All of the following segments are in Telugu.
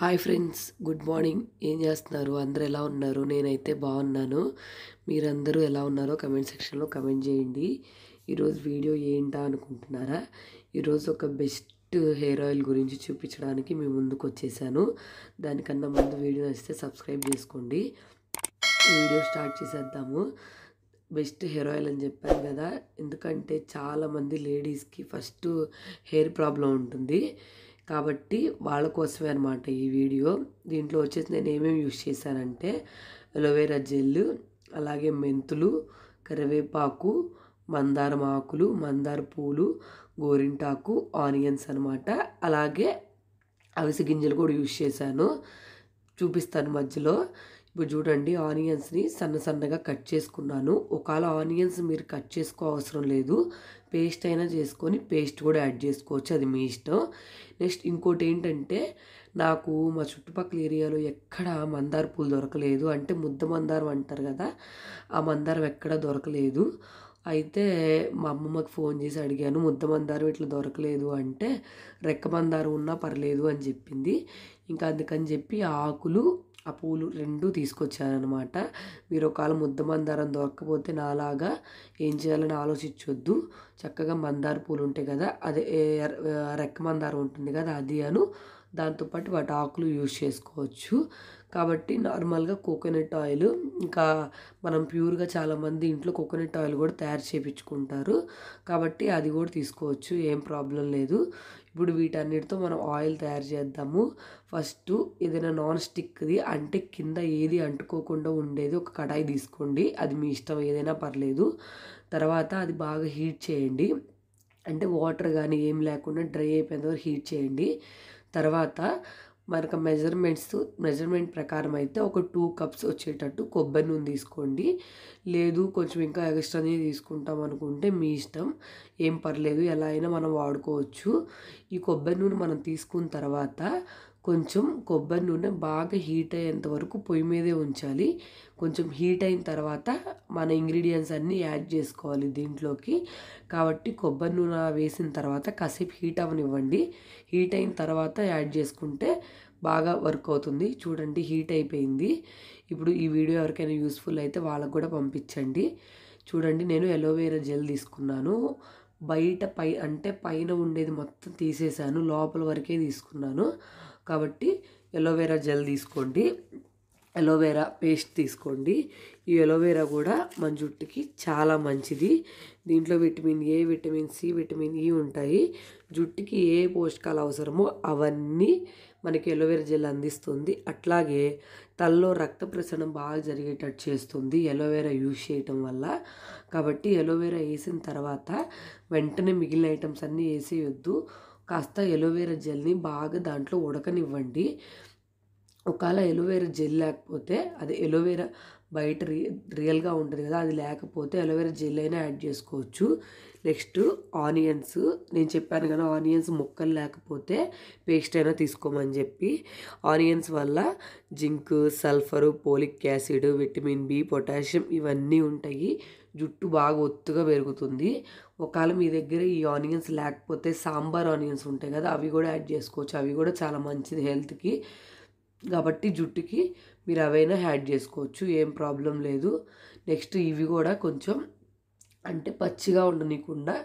హాయ్ ఫ్రెండ్స్ గుడ్ మార్నింగ్ ఏం చేస్తున్నారు అందరు ఎలా ఉన్నారు నేనైతే బాగున్నాను మీరందరూ ఎలా ఉన్నారో కమెంట్ సెక్షన్లో కమెంట్ చేయండి ఈరోజు వీడియో ఏంటా అనుకుంటున్నారా ఈరోజు ఒక బెస్ట్ హెయిర్ ఆయిల్ గురించి చూపించడానికి మీ ముందుకు వచ్చేసాను దానికన్నా ముందు వీడియో నచ్చితే సబ్స్క్రైబ్ చేసుకోండి వీడియో స్టార్ట్ చేసేద్దాము బెస్ట్ హెయిర్ ఆయిల్ అని చెప్పాను కదా ఎందుకంటే చాలామంది లేడీస్కి ఫస్ట్ హెయిర్ ప్రాబ్లం ఉంటుంది కాబట్టి వాళ్ళ కోసమే అనమాట ఈ వీడియో దీంట్లో వచ్చేసి నేను ఏమేమి యూస్ చేశానంటే అలోవేరా జెల్ అలాగే మెంతులు కరివేపాకు మందారం ఆకులు మందార పూలు గోరింటాకు ఆనియన్స్ అనమాట అలాగే అవిసె గింజలు కూడా యూస్ చేశాను చూపిస్తాను మధ్యలో ఇప్పుడు చూడండి ఆనియన్స్ని సన్న సన్నగా కట్ చేసుకున్నాను ఒకవేళ ఆనియన్స్ మీరు కట్ చేసుకో అవసరం లేదు పేస్ట్ అయినా చేసుకొని పేస్ట్ కూడా యాడ్ చేసుకోవచ్చు అది మీ ఇష్టం నెక్స్ట్ ఇంకోటి ఏంటంటే నాకు మా చుట్టుపక్కల ఏరియాలో ఎక్కడ మందార పూలు దొరకలేదు అంటే ముద్ద మందారం అంటారు కదా ఆ మందారం ఎక్కడ దొరకలేదు అయితే మా అమ్మమ్మకి ఫోన్ చేసి అడిగాను ముద్ద మందారం ఇట్లా దొరకలేదు అంటే రెక్క మందారం ఉన్నా పర్లేదు అని చెప్పింది ఇంకా అందుకని చెప్పి ఆకులు ఆ పూలు రెండు తీసుకొచ్చారనమాట మీరు ఒకవేళ ముద్ద మందారం దొరకకపోతే నాలాగా ఏం చేయాలని ఆలోచించొద్దు చక్కగా మందార పూలు ఉంటాయి కదా అదే రెక్క మందారం ఉంటుంది కదా అది అను దాంతోపాటు వాటి ఆకులు యూజ్ చేసుకోవచ్చు కాబట్టి నార్మల్గా కోకోనట్ ఆయిల్ ఇంకా మనం ప్యూర్గా చాలామంది ఇంట్లో కోకోనట్ ఆయిల్ కూడా తయారు చేయించుకుంటారు కాబట్టి అది కూడా తీసుకోవచ్చు ఏం ప్రాబ్లం లేదు ఇప్పుడు వీటన్నిటితో మనం ఆయిల్ తయారు చేద్దాము ఫస్ట్ ఏదైనా నాన్ స్టిక్ది అంటే కింద ఏది అంటుకోకుండా ఉండేది ఒక కడాయి తీసుకోండి అది మీ ఇష్టం ఏదైనా పర్లేదు తర్వాత అది బాగా హీట్ చేయండి అంటే వాటర్ కానీ ఏం లేకుండా డ్రై అయిపోయిన హీట్ చేయండి తర్వాత మనకు మెజర్మెంట్స్ మెజర్మెంట్ ప్రకారం అయితే ఒక టూ కప్స్ వచ్చేటట్టు కొబ్బరి నూనె తీసుకోండి లేదు కొంచెం ఇంకా ఎక్స్ట్రానే తీసుకుంటాం అనుకుంటే మీ ఇష్టం ఏం పర్లేదు ఎలా అయినా మనం వాడుకోవచ్చు ఈ కొబ్బరి నూనె మనం తీసుకున్న తర్వాత కొంచెం కొబ్బరి నూనె బాగా హీట్ అయ్యేంత వరకు పొయ్యి మీదే ఉంచాలి కొంచెం హీట్ అయిన తర్వాత మన ఇంగ్రీడియంట్స్ అన్నీ యాడ్ చేసుకోవాలి దీంట్లోకి కాబట్టి కొబ్బరి నూనె వేసిన తర్వాత కాసేపు హీట్ అవనివ్వండి హీట్ అయిన తర్వాత యాడ్ చేసుకుంటే బాగా వర్క్ అవుతుంది చూడండి హీట్ అయిపోయింది ఇప్పుడు ఈ వీడియో ఎవరికైనా యూస్ఫుల్ అయితే వాళ్ళకు కూడా పంపించండి చూడండి నేను ఎలోవేరా జెల్ తీసుకున్నాను బయట పై అంటే పైన ఉండేది మొత్తం తీసేసాను లోపల వరకే తీసుకున్నాను కాబట్టి ఎలోవేరా జెల్ తీసుకోండి ఎలోవేరా పేస్ట్ తీసుకోండి ఈ ఎలోవేరా కూడా మన జుట్టుకి చాలా మంచిది దీంట్లో vitamin A vitamin C vitamin E ఉంటాయి జుట్టుకి ఏ పోషకాలు అవసరమో అవన్నీ మనకి ఎలోవేరా జెల్ అందిస్తుంది అట్లాగే తల్లో రక్త ప్రసరణ బాగా జరిగేటట్టు చేస్తుంది ఎలోవేరా యూజ్ చేయటం వల్ల కాబట్టి ఎలోవేరా వేసిన తర్వాత వెంటనే మిగిలిన ఐటమ్స్ అన్నీ వేసేయొద్దు కాస్త ఎలోవేరా జెల్ని బాగా దాంట్లో ఉడకనివ్వండి ఒకవేళ ఎలోవేరా జెల్ లేకపోతే అది ఎలోవేరా బయట రి రియల్గా ఉంటుంది కదా అది లేకపోతే ఎలోవేరా జెల్ అయినా యాడ్ చేసుకోవచ్చు నెక్స్ట్ ఆనియన్స్ నేను చెప్పాను కదా ఆనియన్స్ ముక్కలు లేకపోతే పేస్ట్ అయినా తీసుకోమని చెప్పి ఆనియన్స్ వల్ల zinc sulphur folic acid vitamin B potassium ఇవన్నీ ఉంటాయి జుట్టు బాగా ఒత్తుగా పెరుగుతుంది ఒకవేళ మీ దగ్గర ఈ ఆనియన్స్ లేకపోతే సాంబార్ ఆనియన్స్ ఉంటాయి కదా అవి కూడా యాడ్ చేసుకోవచ్చు అవి కూడా చాలా మంచిది హెల్త్కి కాబట్టి జుట్టుకి మీరు అవైనా యాడ్ చేసుకోవచ్చు ఏం ప్రాబ్లం లేదు నెక్స్ట్ ఇవి కూడా కొంచెం అంటే పచ్చిగా ఉండనీయకుండా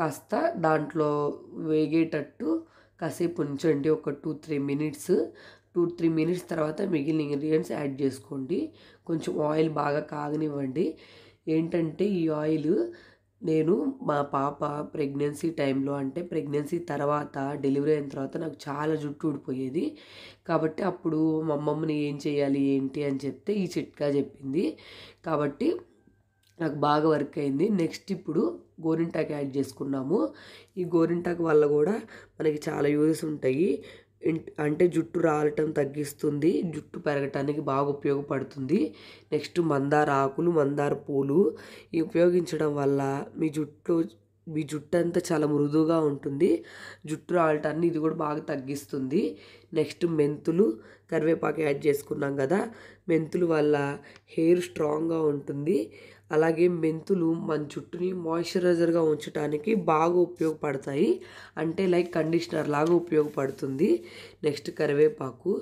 కాస్త దాంట్లో వేగేటట్టు కాసేపు ఉంచండి ఒక two three minutes two three minutes తర్వాత మిగిలిన ఇంగ్రీడియంట్స్ యాడ్ చేసుకోండి కొంచెం ఆయిల్ బాగా కాగనివ్వండి ఏంటంటే ఈ ఆయిల్ నేను మా పాప ప్రెగ్నెన్సీ టైంలో అంటే ప్రెగ్నెన్సీ తర్వాత డెలివరీ అయిన తర్వాత నాకు చాలా జుట్టు ఊడిపోయేది కాబట్టి అప్పుడు మా అమ్మమ్మని ఏం చేయాలి ఏంటి అని చెప్తే ఈ చిట్కా చెప్పింది కాబట్టి నాకు బాగా వర్క్ అయింది నెక్స్ట్ ఇప్పుడు గోరింటాకు యాడ్ చేసుకున్నాము ఈ గోరింటాకు వల్ల కూడా మనకి చాలా యూజెస్ ఉంటాయి అంటే జుట్టు రాలటం తగ్గిస్తుంది జుట్టు పెరగటానికి బాగా ఉపయోగపడుతుంది నెక్స్ట్ మందార ఆకులు మందార పూలు ఇవి ఉపయోగించడం వల్ల మీ జుట్టు మీ జుట్టు అంతా చాలా మృదువుగా ఉంటుంది జుట్టు రావటాన్ని ఇది కూడా బాగా తగ్గిస్తుంది నెక్స్ట్ మెంతులు కరివేపాకు యాడ్ చేసుకున్నాం కదా మెంతులు వల్ల హెయిర్ స్ట్రాంగ్గా ఉంటుంది అలాగే మెంతులు మన జుట్టుని మాయిశ్చరైజర్గా ఉంచడానికి బాగా ఉపయోగపడతాయి అంటే లైక్ కండిషనర్ లాగా ఉపయోగపడుతుంది నెక్స్ట్ కరివేపాకు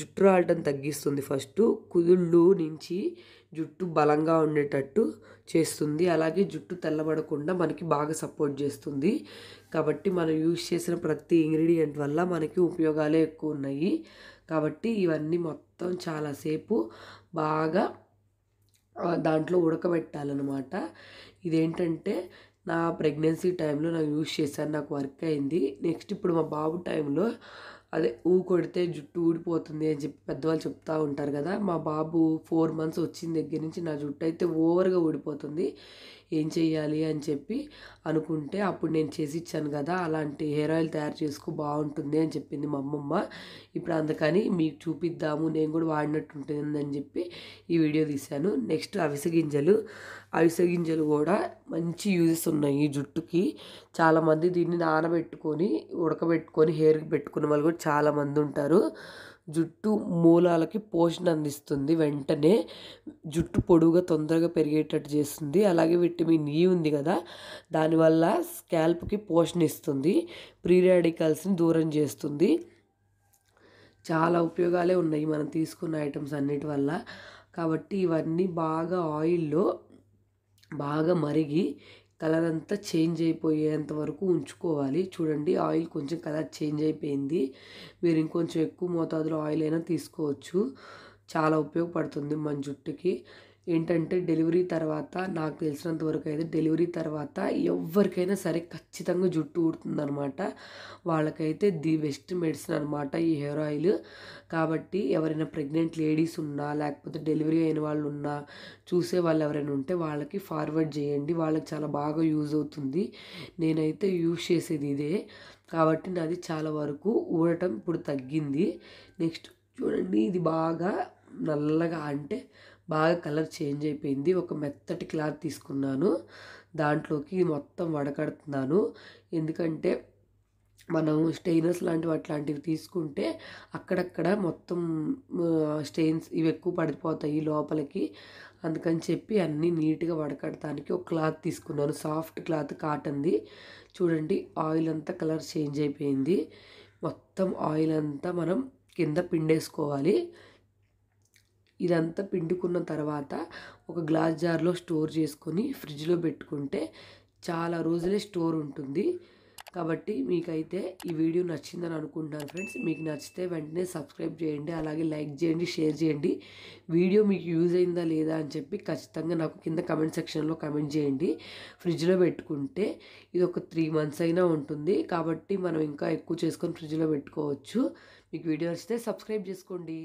జుట్టు రావటం తగ్గిస్తుంది ఫస్ట్ కుదుళ్ళు నుంచి జుట్టు బలంగా ఉండేటట్టు చేస్తుంది అలాగే జుట్టు తెల్లబడకుండా మనకి బాగా సపోర్ట్ చేస్తుంది కాబట్టి మనం యూజ్ చేసిన ప్రతి ఇంగ్రీడియంట్ వల్ల మనకి ఉపయోగాలే ఎక్కువ ఉన్నాయి కాబట్టి ఇవన్నీ మొత్తం చాలాసేపు బాగా దాంట్లో ఉడకబెట్టాలన్నమాట ఇదేంటంటే నా ప్రెగ్నెన్సీ టైంలో నాకు యూజ్ చేశాను నాకు వర్క్ అయింది నెక్స్ట్ ఇప్పుడు మా బాబు టైంలో అదే ఊ కొడితే జుట్టు ఊడిపోతుంది అని చెప్పి పెద్దవాళ్ళు చెప్తూ ఉంటారు కదా మా బాబు ఫోర్ మంత్స్ వచ్చిన దగ్గర నుంచి నా జుట్టు అయితే ఓవర్గా ఊడిపోతుంది ఏం చేయాలి అని చెప్పి అనుకుంటే అప్పుడు నేను చేసి ఇచ్చాను కదా అలాంటి హెయిర్ ఆయిల్ తయారు చేసుకో బాగుంటుంది అని చెప్పింది మా అమ్మమ్మ ఇప్పుడు అందుకని మీకు చూపిద్దాము నేను కూడా వాడినట్టు ఉంటుందని చెప్పి ఈ వీడియో తీశాను నెక్స్ట్ అవిసె గింజలు అవిసె గింజలు కూడా మంచి యూజెస్ ఉన్నాయి ఈ జుట్టుకి చాలామంది దీన్ని నానబెట్టుకొని ఉడకబెట్టుకొని హెయిర్కి పెట్టుకున్న వాళ్ళు కూడా చాలామంది ఉంటారు జుట్టు మూలాలకి పోషణ అందిస్తుంది వెంటనే జుట్టు పొడుగుగా తొందరగా పెరిగేటట్టు చేస్తుంది అలాగే విటమిన్ ఈ e ఉంది కదా దానివల్ల స్కాల్ప్కి పోషణ ఇస్తుంది ప్రీ రాడికల్స్ని దూరం చేస్తుంది చాలా ఉపయోగాలే ఉన్నాయి మనం తీసుకున్న ఐటమ్స్ అన్నిటి వల్ల కాబట్టి ఇవన్నీ బాగా ఆయిల్లో బాగా మరిగి కలర్ అంతా చేంజ్ అయిపోయేంత వరకు ఉంచుకోవాలి చూడండి ఆయిల్ కొంచెం కలర్ చేంజ్ అయిపోయింది మీరు ఇంకొంచెం ఎక్కువ మోతాదులో ఆయిల్ అయినా తీసుకోవచ్చు చాలా ఉపయోగపడుతుంది మన జుట్టుకి ఏంటంటే డెలివరీ తర్వాత నాకు తెలిసినంత వరకు అయితే డెలివరీ తర్వాత ఎవరికైనా సరే ఖచ్చితంగా జుట్టు ఊడుతుందనమాట వాళ్ళకైతే ది బెస్ట్ మెడిసిన్ అనమాట ఈ హెయిర్ ఆయిల్ కాబట్టి ఎవరైనా ప్రెగ్నెంట్ లేడీస్ ఉన్నా లేకపోతే డెలివరీ అయిన వాళ్ళు ఉన్నా చూసే వాళ్ళు ఎవరైనా ఉంటే వాళ్ళకి ఫార్వర్డ్ చేయండి వాళ్ళకి చాలా బాగా యూజ్ అవుతుంది నేనైతే యూజ్ చేసేది ఇదే కాబట్టి నాది చాలా వరకు ఊడటం ఇప్పుడు తగ్గింది నెక్స్ట్ చూడండి ఇది బాగా నల్లగా అంటే బాగా కలర్ చేంజ్ అయిపోయింది ఒక మెత్తటి క్లాత్ తీసుకున్నాను దాంట్లోకి మొత్తం వడకడుతున్నాను ఎందుకంటే మనం స్టెయినర్స్ లాంటివి అట్లాంటివి తీసుకుంటే అక్కడక్కడ మొత్తం స్టెయిన్స్ ఇవి ఎక్కువ పడిపోతాయి లోపలికి అందుకని చెప్పి అన్నీ నీట్గా వడకడటానికి ఒక క్లాత్ తీసుకున్నాను సాఫ్ట్ క్లాత్ కాటన్ది చూడండి ఆయిల్ అంతా కలర్ చేంజ్ అయిపోయింది మొత్తం ఆయిల్ అంతా మనం కింద పిండేసుకోవాలి ఇదంతా పిండుకున్న తర్వాత ఒక గ్లాస్ జార్లో స్టోర్ చేసుకొని ఫ్రిడ్జ్లో పెట్టుకుంటే చాలా రోజులే స్టోర్ ఉంటుంది కాబట్టి మీకైతే ఈ వీడియో నచ్చిందని అనుకుంటున్నాను ఫ్రెండ్స్ మీకు నచ్చితే వెంటనే సబ్స్క్రైబ్ చేయండి అలాగే లైక్ చేయండి షేర్ చేయండి వీడియో మీకు యూజ్ అయిందా లేదా అని చెప్పి ఖచ్చితంగా నాకు కింద కమెంట్ సెక్షన్లో కమెంట్ చేయండి ఫ్రిడ్జ్లో పెట్టుకుంటే ఇది ఒక త్రీ మంత్స్ అయినా ఉంటుంది కాబట్టి మనం ఇంకా ఎక్కువ చేసుకొని ఫ్రిడ్జ్లో పెట్టుకోవచ్చు మీకు వీడియో నచ్చితే సబ్స్క్రైబ్ చేసుకోండి